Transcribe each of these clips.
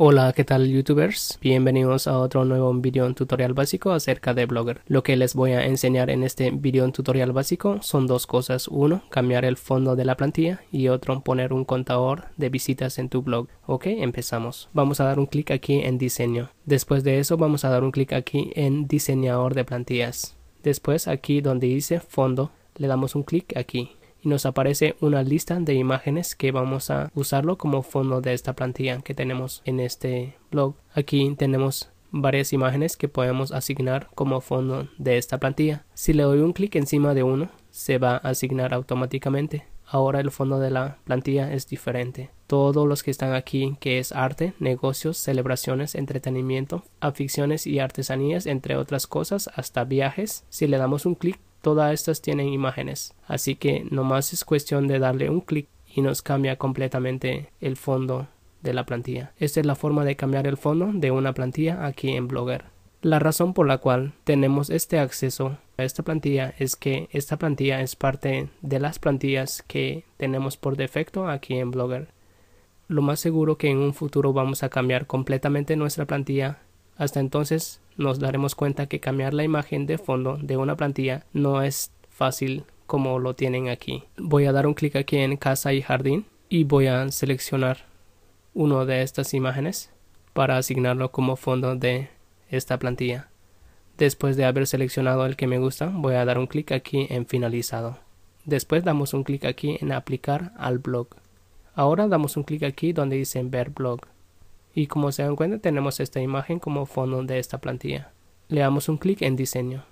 Hola, ¿qué tal youtubers? Bienvenidos a otro nuevo video tutorial básico acerca de Blogger. Lo que les voy a enseñar en este video tutorial básico son dos cosas. Uno, cambiar el fondo de la plantilla y otro, poner un contador de visitas en tu blog. Ok, empezamos. Vamos a dar un clic aquí en diseño. Después de eso vamos a dar un clic aquí en diseñador de plantillas. Después aquí donde dice fondo le damos un clic aquí nos aparece una lista de imágenes que vamos a usarlo como fondo de esta plantilla que tenemos en este blog. Aquí tenemos varias imágenes que podemos asignar como fondo de esta plantilla. Si le doy un clic encima de uno, se va a asignar automáticamente. Ahora el fondo de la plantilla es diferente. Todos los que están aquí, que es arte, negocios, celebraciones, entretenimiento, aficiones y artesanías, entre otras cosas, hasta viajes. Si le damos un clic, Todas estas tienen imágenes, así que nomás es cuestión de darle un clic y nos cambia completamente el fondo de la plantilla. Esta es la forma de cambiar el fondo de una plantilla aquí en Blogger. La razón por la cual tenemos este acceso a esta plantilla es que esta plantilla es parte de las plantillas que tenemos por defecto aquí en Blogger. Lo más seguro que en un futuro vamos a cambiar completamente nuestra plantilla. Hasta entonces nos daremos cuenta que cambiar la imagen de fondo de una plantilla no es fácil como lo tienen aquí. Voy a dar un clic aquí en casa y jardín y voy a seleccionar uno de estas imágenes para asignarlo como fondo de esta plantilla. Después de haber seleccionado el que me gusta, voy a dar un clic aquí en finalizado. Después damos un clic aquí en aplicar al blog. Ahora damos un clic aquí donde dice ver blog y como se dan cuenta tenemos esta imagen como fondo de esta plantilla. Le damos un clic en diseño.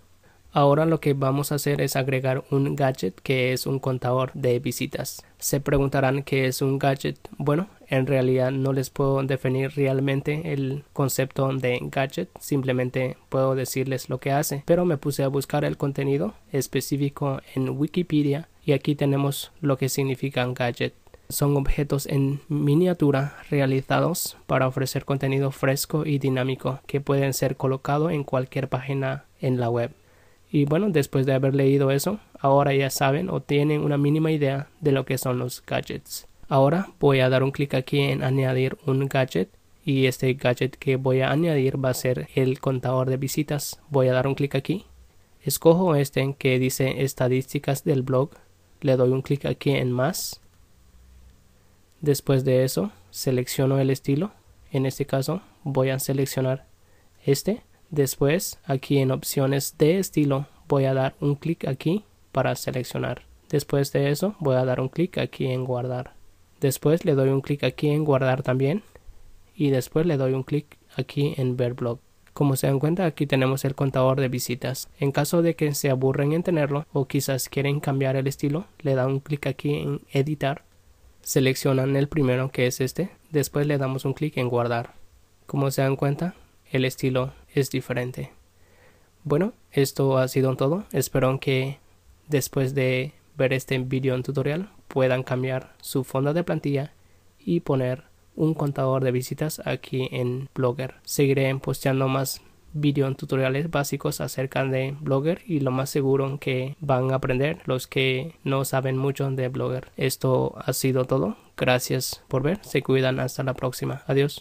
Ahora lo que vamos a hacer es agregar un gadget que es un contador de visitas. Se preguntarán qué es un gadget. Bueno, en realidad no les puedo definir realmente el concepto de gadget, simplemente puedo decirles lo que hace, pero me puse a buscar el contenido específico en Wikipedia y aquí tenemos lo que significa gadget son objetos en miniatura realizados para ofrecer contenido fresco y dinámico que pueden ser colocados en cualquier página en la web. Y bueno, después de haber leído eso, ahora ya saben o tienen una mínima idea de lo que son los gadgets. Ahora voy a dar un clic aquí en añadir un gadget y este gadget que voy a añadir va a ser el contador de visitas. Voy a dar un clic aquí. Escojo este que dice estadísticas del blog. Le doy un clic aquí en más Después de eso, selecciono el estilo. En este caso, voy a seleccionar este. Después, aquí en opciones de estilo, voy a dar un clic aquí para seleccionar. Después de eso, voy a dar un clic aquí en guardar. Después le doy un clic aquí en guardar también. Y después le doy un clic aquí en ver blog. Como se dan cuenta, aquí tenemos el contador de visitas. En caso de que se aburren en tenerlo o quizás quieren cambiar el estilo, le da un clic aquí en editar Seleccionan el primero que es este, después le damos un clic en guardar. Como se dan cuenta, el estilo es diferente. Bueno, esto ha sido todo. Espero que después de ver este video en tutorial puedan cambiar su fondo de plantilla y poner un contador de visitas aquí en Blogger. Seguiré posteando más video tutoriales básicos acerca de Blogger y lo más seguro que van a aprender los que no saben mucho de Blogger. Esto ha sido todo. Gracias por ver. Se cuidan. Hasta la próxima. Adiós.